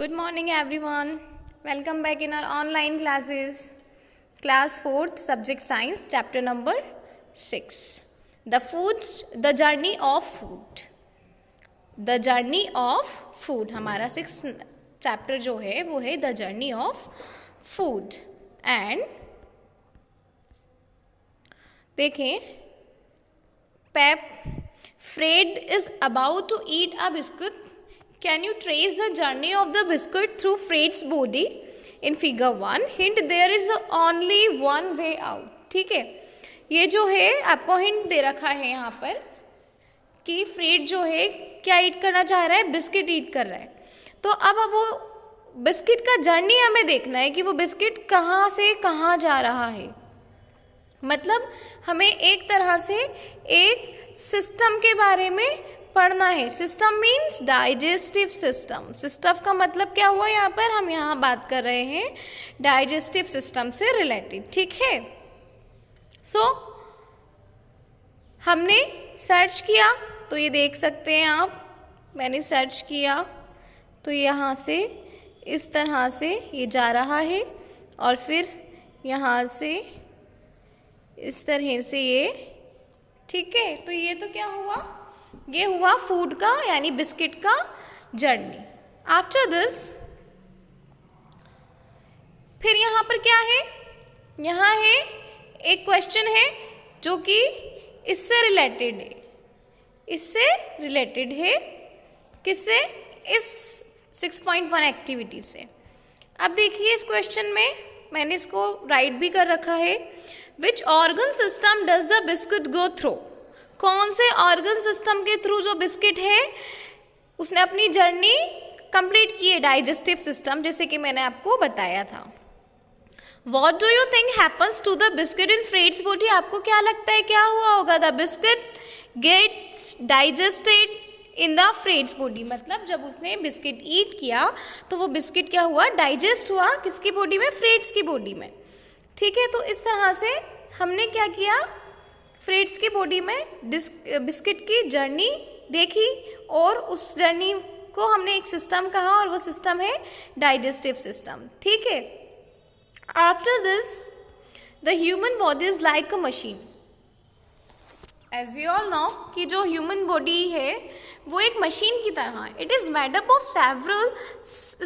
Good morning everyone welcome back in our online classes class fourth subject science chapter number six the foods the journey of food the journey of food हमारा six chapter जो है वो है the journey of food and देखें पैप Fred is about to eat a biscuit can you trace the journey of the biscuit through Fred's body in figure one hint there is only one way out ठीक है ये जो है आपको hint दे रखा है यहाँ पर कि फ्रेट जो है क्या ईट करना चाह रहा है बिस्किट ईट कर रहा है तो अब अब वो बिस्किट का जर्नी हमें देखना है कि वो बिस्किट कहाँ से कहाँ जा रहा है मतलब हमें एक तरह से एक सिस्टम के बारे में पढ़ना है system means digestive system system का मतलब क्या हुआ यहाँ पर हम यहाँ बात कर रहे हैं डाइजेस्टिव सिस्टम से रिलेटेड ठीक है सो so, हमने सर्च किया तो ये देख सकते हैं आप मैंने सर्च किया तो यहाँ से इस तरह से ये जा रहा है और फिर यहाँ से इस तरह से ये ठीक है तो ये तो क्या हुआ ये हुआ फूड का यानी बिस्किट का जर्नी आफ्टर दिस फिर यहाँ पर क्या है यहाँ है एक क्वेश्चन है जो कि इससे रिलेटेड है इससे रिलेटेड है किससे इस 6.1 एक्टिविटी से अब देखिए इस क्वेश्चन में मैंने इसको राइट भी कर रखा है which organ system does the biscuit go through कौन से ऑर्गन सिस्टम के थ्रू जो बिस्किट है उसने अपनी जर्नी कंप्लीट की है डाइजेस्टिव सिस्टम जैसे कि मैंने आपको बताया था what do you think happens to the biscuit in Fred's body आपको क्या लगता है क्या हुआ होगा the biscuit gets digested in the Fred's body मतलब जब उसने बिस्किट ईट किया तो वो बिस्किट क्या हुआ डाइजेस्ट हुआ किसकी बॉडी में फ्रेट्स की बॉडी में ठीक है तो इस तरह से हमने क्या किया फ्रेड्स की बॉडी में बिस्किट की जर्नी देखी और उस जर्नी को हमने एक सिस्टम कहा और वो सिस्टम है डाइजेस्टिव सिस्टम ठीक है after this the human body is like a machine as we all know कि जो ह्यूमन बॉडी है वो एक मशीन की तरह है it is made up of several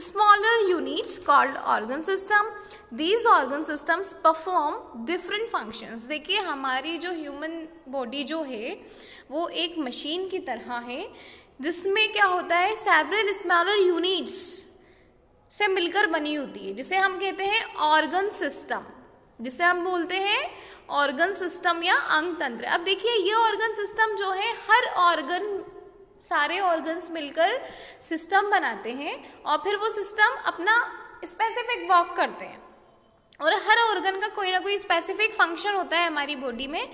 smaller units called organ system these organ systems perform different functions देखिए हमारी जो ह्यूमन बॉडी जो है वो एक मशीन की तरह है जिसमें क्या होता है सेवरल स्मॉलर यूनिट्स से मिलकर बनी होती है जिसे हम कहते हैं ऑर्गन सिस्टम जिसे हम बोलते हैं ऑर्गन सिस्टम या अंग तंत्र अब देखिए ये ऑर्गन सिस्टम जो है हर ऑर्गन सारे ऑर्गन्स मिलकर सिस्टम बनाते हैं और फिर वो सिस्टम अपना स्पेसिफिक वर्क करते हैं और हर ऑर्गन का कोई ना कोई स्पेसिफिक फंक्शन होता है हमारी बॉडी में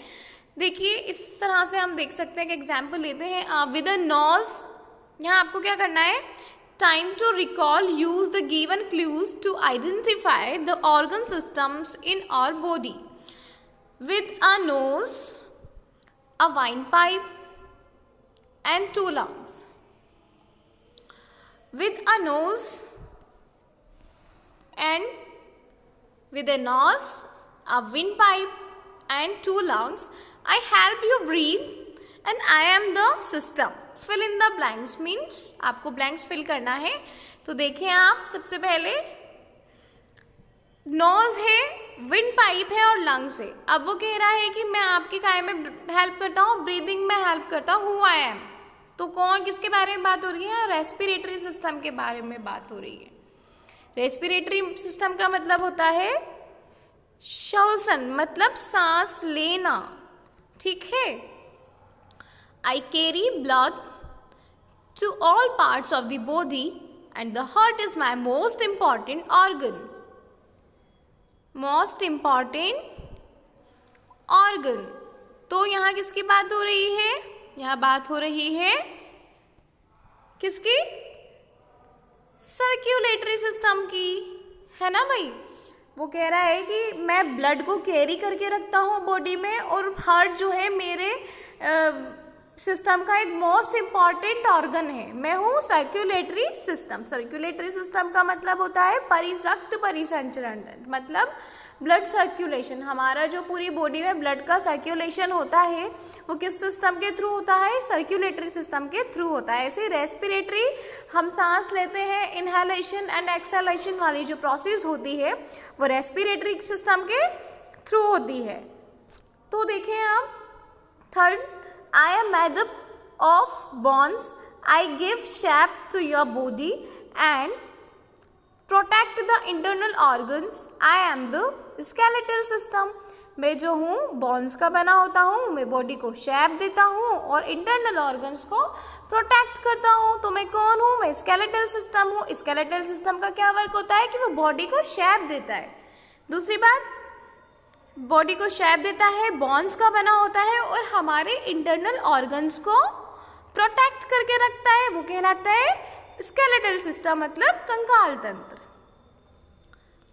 देखिए इस तरह से हम देख सकते हैं कि एग्जाम्पल लेते हैं विद अ नॉज यहाँ आपको क्या करना है time to recall use the given clues to identify the organ systems in our body with a nose a wine pipe and two lungs with a nose and with a nose a pipe and two lungs I help you breathe and I am the system fill in the blanks means aapko blanks fill karna hai to देखें aap sabse pehle nose hai windpipe है और lungs है अब वो कह रहा है कि मैं आपके काय में हेल्प करता हूँ ब्रीदिंग में हेल्प करता हूँ हु आई एम तो कौन किसके बारे में बात हो रही है रेस्पिरेटरी सिस्टम के बारे में बात हो रही है रेस्पिरेटरी सिस्टम का मतलब होता है श्वसन मतलब सांस लेना ठीक है I carry blood to all parts of the body and the heart is my most important organ most important organ तो यहाँ किसकी बात हो रही है यहाँ बात हो रही है किसकी सर्क्यूलेटरी सिस्टम की है ना भाई वो कह रहा है कि मैं ब्लड को कैरी करके रखता हूँ बॉडी में और हार्ट जो है मेरे आ, सिस्टम का एक मोस्ट इम्पॉर्टेंट ऑर्गन है मैं हूँ सर्क्यूलेटरी सिस्टम सर्क्यूलेटरी सिस्टम का मतलब होता है परि रक्त परिसंचरण मतलब ब्लड सर्कुलेशन हमारा जो पूरी बॉडी में ब्लड का सर्कुलेशन होता है वो किस सिस्टम के थ्रू होता है सर्कुलेटरी सिस्टम के थ्रू होता है ऐसे रेस्पिरेटरी हम सांस लेते हैं इनहेलेशन एंड एक्सहेलेशन वाली जो प्रोसेस होती है वो रेस्पिरेटरी सिस्टम के थ्रू होती है तो देखें आप third I am made of bones I give shape to your body and protect the internal organs I am the skeletal system मैं जो हूँ बॉन्स का बना होता हूँ मैं बॉडी को शैप देता हूँ और इंटरनल ऑर्गन्स को प्रोटेक्ट करता हूँ तो मैं कौन हूँ मैं स्केलेटल सिस्टम हूँ स्केलेटल सिस्टम का क्या वर्क होता है कि वो बॉडी को शैप देता है दूसरी बात बॉडी को शेप देता है बॉन्स का बना होता है और हमारे इंटरनल ऑर्गन्स को प्रोटेक्ट करके रखता है वो कहलाता है स्केलेटल सिस्टम मतलब कंकाल तंत्र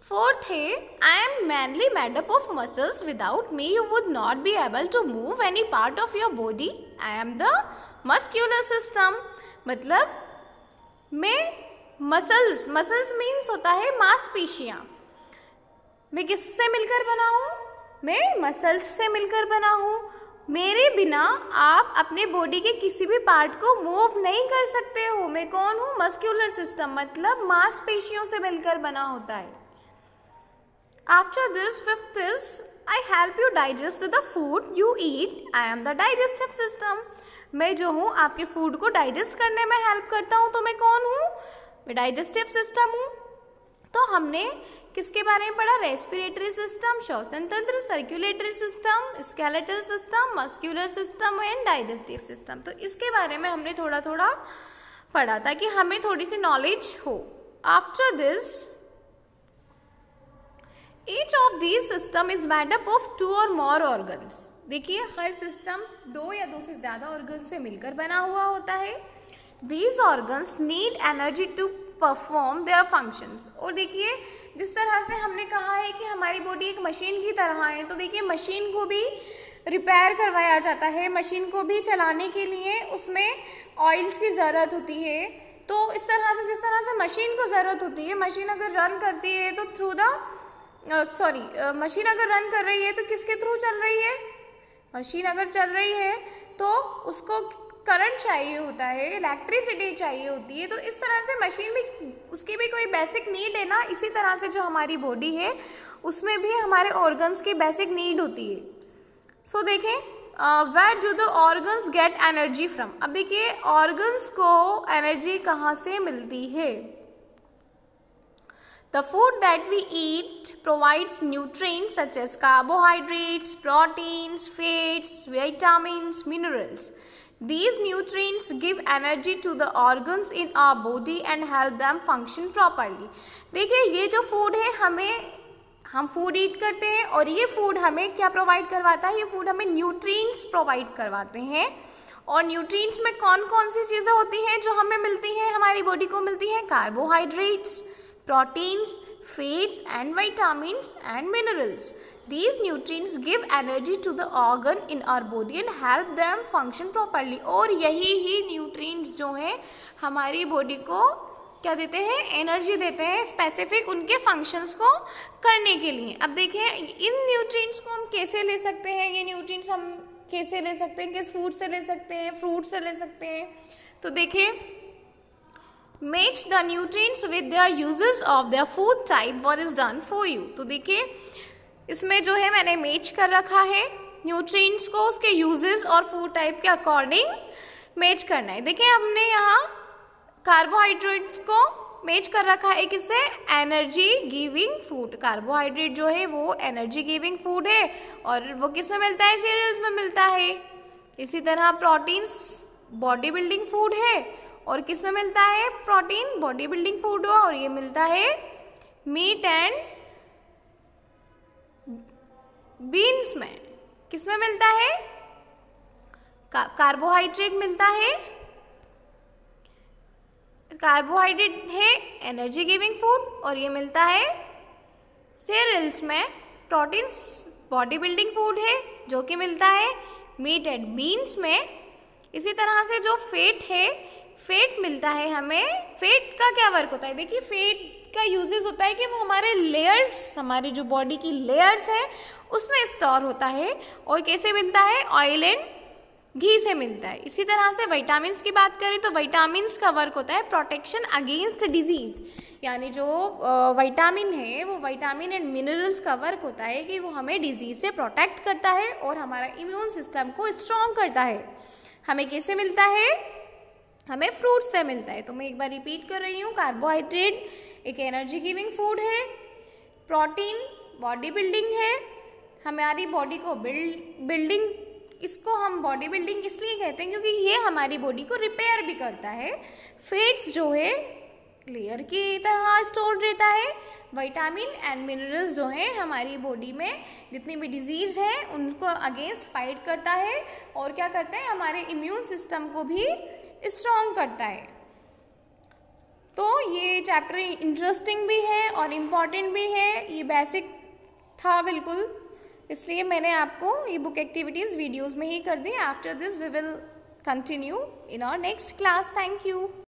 फोर्थ है I am mainly made up of muscles without me you would not be able to move any part of your body I am the muscular system मतलब मैं मसल्स मसल्स मीन्स होता है मांसपेशियाँ मैं किससे मिलकर बना मैं मसल्स से मिलकर बना हूँ मेरे बिना आप अपने बॉडी के किसी भी पार्ट को मूव नहीं कर सकते हो मैं कौन हूँ मस्क्यूलर सिस्टम मतलब मांसपेशियों से मिलकर बना होता है after this fifth is I help you digest the food you eat I am the digestive system मैं जो हूँ आपके फूड को डाइजेस्ट करने में हेल्प करता हूँ तो मैं कौन हूँ मैं डाइजेस्टिव सिस्टम हूँ तो हमने किसके बारे में पढ़ा रेस्पिरेटरी सिस्टम श्वसन तंत्र circulatory system skeletal system muscular system and digestive system तो इसके बारे में हमने थोड़ा थोड़ा पढ़ा ताकि हमें थोड़ी सी नॉलेज हो after this each of this system is made up of two or more organs देखिए हर सिस्टम दो या दो से ज़्यादा ऑर्गन से मिलकर बना हुआ होता है these organs need energy to perform their functions और देखिए जिस तरह से हमने कहा है कि हमारी बॉडी एक मशीन की तरह है तो देखिए मशीन को भी रिपेयर करवाया जाता है मशीन को भी चलाने के लिए उसमें ऑयल्स की ज़रूरत होती है तो इस तरह से जिस तरह से मशीन को ज़रूरत होती है मशीन अगर रन करती है तो थ्रू द सॉरी मशीन अगर रन कर रही है तो किसके थ्रू चल रही है मशीन अगर चल रही है तो उसको करंट चाहिए होता है इलेक्ट्रिसिटी चाहिए होती है तो इस तरह से मशीन भी उसकी भी कोई बेसिक नीड है ना इसी तरह से जो हमारी बॉडी है उसमें भी हमारे ऑर्गन्स की बेसिक नीड होती है सो so, देखें what do the organs get energy from अब देखिए ऑर्गन्स को एनर्जी कहाँ से मिलती है the food that we eat provides nutrients such as carbohydrates proteins fats vitamin minerals These nutrients give energy to the organs in our body and help them function properly. देखिए ये जो food है हमें हम फूड ईट करते हैं और ये फूड हमें क्या प्रोवाइड करवाता है ये फूड हमें न्यूट्रिएंट्स प्रोवाइड करवाते हैं और न्यूट्रिएंट्स में कौन कौन सी चीज़ें होती हैं जो हमें मिलती हैं हमारी बॉडी को मिलती हैं carbohydrates proteins fats and vitamin and minerals These nutrients give energy to the organ in our body and help them function properly. और यही ही nutrients जो हैं हमारी बॉडी को क्या देते हैं एनर्जी देते हैं स्पेसिफिक उनके फंक्शंस को करने के लिए अब देखिए इन न्यूट्रिएंट्स को हम कैसे ले सकते हैं ये न्यूट्रिएंट्स हम कैसे ले सकते हैं किस फूड से ले सकते हैं फ्रूट से ले सकते हैं तो देखिए match the nutrients with the uses of the food type what is done for you तो देखिए इसमें जो है मैंने मेच कर रखा है न्यूट्रिएंट्स को उसके यूजेस और फूड टाइप के अकॉर्डिंग मेच करना है देखिए हमने यहाँ कार्बोहाइड्रेट्स को मेच कर रखा है किससे एनर्जी गिविंग फूड कार्बोहाइड्रेट जो है वो एनर्जी गिविंग फूड है और वो किस में मिलता है सीरियल्स में मिलता है इसी तरह प्रोटीन्स बॉडी बिल्डिंग फूड है और किस में मिलता है प्रोटीन बॉडी बिल्डिंग फूड और ये मिलता है मीट एंड बीन्स में किस में मिलता है का, कार्बोहाइड्रेट मिलता है कार्बोहाइड्रेट है एनर्जी गिविंग फूड और ये मिलता है सेरल्स में प्रोटीन्स बॉडी बिल्डिंग फूड है जो कि मिलता है मीट एंड बीन्स में इसी तरह से जो फेट है फेट मिलता है हमें फेट का क्या वर्क होता है देखिए फेट का यूजेस होता है कि वो हमारे लेयर्स हमारी जो बॉडी की लेयर्स है उसमें स्टोर होता है और कैसे मिलता है ऑयल एंड घी से मिलता है इसी तरह से वाइटामिन की बात करें तो वाइटामिन का वर्क होता है प्रोटेक्शन अगेंस्ट डिजीज़ यानी जो वाइटामिन है वो वाइटामिन एंड मिनरल्स का वर्क होता है कि वो हमें डिजीज़ से प्रोटेक्ट करता है और हमारा इम्यून सिस्टम को स्ट्रॉन्ग करता है हमें कैसे मिलता है हमें फ्रूट्स से मिलता है तो मैं एक बार रिपीट कर रही हूँ कार्बोहाइड्रेट एक एनर्जी गिविंग फूड है प्रोटीन बॉडी बिल्डिंग है हमारी बॉडी को बिल्ड बिल्डिंग इसको हम बॉडी बिल्डिंग इसलिए कहते हैं क्योंकि ये हमारी बॉडी को रिपेयर भी करता है फेट्स जो है क्लियर की तरह स्टोर रहता है विटामिन एंड मिनरल्स जो हैं हमारी बॉडी में जितनी भी डिजीज हैं उनको अगेंस्ट फाइट करता है और क्या करते हैं हमारे इम्यून सिस्टम को भी स्ट्रॉन्ग करता है तो ये चैप्टर इंटरेस्टिंग भी है और इम्पॉर्टेंट भी है ये बेसिक था बिल्कुल इसलिए मैंने आपको ये बुक एक्टिविटीज़ वीडियोज़ में ही कर दी after this we will continue in our next class thank you